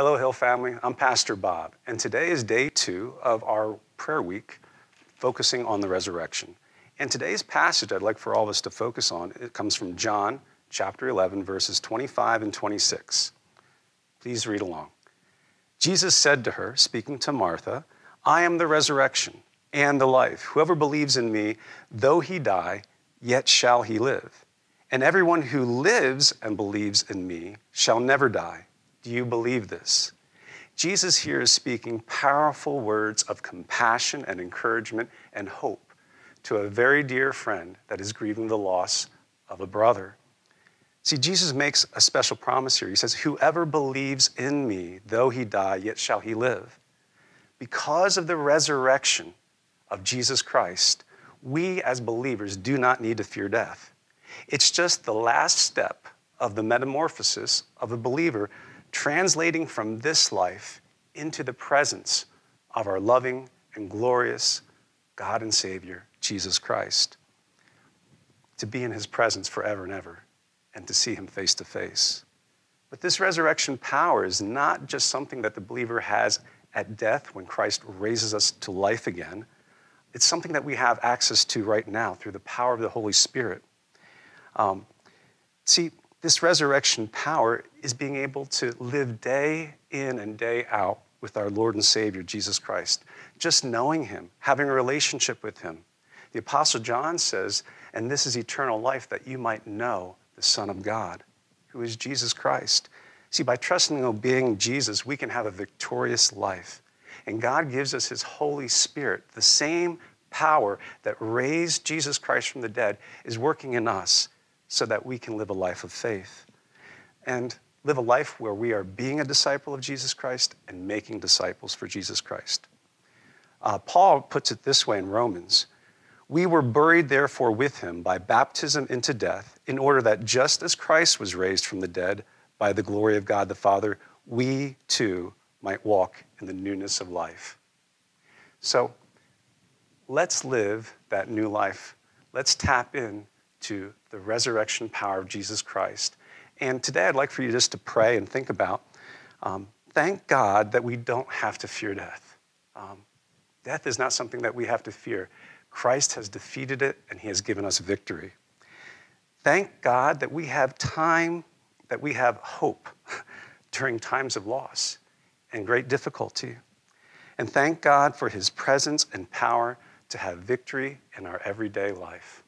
Hello, Hill family. I'm Pastor Bob, and today is day two of our prayer week focusing on the resurrection. And today's passage I'd like for all of us to focus on it comes from John chapter 11, verses 25 and 26. Please read along. Jesus said to her, speaking to Martha, I am the resurrection and the life. Whoever believes in me, though he die, yet shall he live. And everyone who lives and believes in me shall never die. Do you believe this? Jesus here is speaking powerful words of compassion and encouragement and hope to a very dear friend that is grieving the loss of a brother. See, Jesus makes a special promise here. He says, Whoever believes in me, though he die, yet shall he live. Because of the resurrection of Jesus Christ, we as believers do not need to fear death. It's just the last step of the metamorphosis of a believer translating from this life into the presence of our loving and glorious God and Savior, Jesus Christ, to be in His presence forever and ever and to see Him face to face. But this resurrection power is not just something that the believer has at death when Christ raises us to life again. It's something that we have access to right now through the power of the Holy Spirit. Um, see, this resurrection power is being able to live day in and day out with our Lord and Savior, Jesus Christ, just knowing Him, having a relationship with Him. The Apostle John says, And this is eternal life, that you might know the Son of God, who is Jesus Christ. See, by trusting and obeying Jesus, we can have a victorious life. And God gives us His Holy Spirit, the same power that raised Jesus Christ from the dead, is working in us so that we can live a life of faith and live a life where we are being a disciple of Jesus Christ and making disciples for Jesus Christ. Uh, Paul puts it this way in Romans We were buried, therefore, with him by baptism into death, in order that just as Christ was raised from the dead by the glory of God the Father, we too might walk in the newness of life. So let's live that new life. Let's tap in to the resurrection power of Jesus Christ. And today I'd like for you just to pray and think about um, thank God that we don't have to fear death. Um, death is not something that we have to fear. Christ has defeated it and he has given us victory. Thank God that we have time, that we have hope during times of loss and great difficulty. And thank God for his presence and power to have victory in our everyday life.